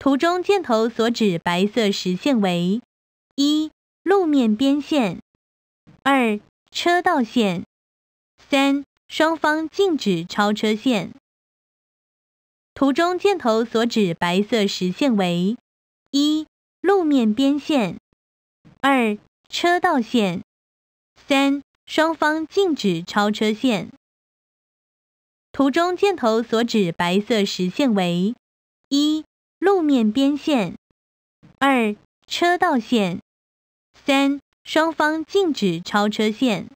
图中箭头所指白色实线为一路面边线，二车道线，三双方禁止超车线。图中箭头所指白色实线为一路面边线，二车道线，三双方禁止超车线。图中箭头所指白色实线为一。路面边线，二车道线，三双方禁止超车线。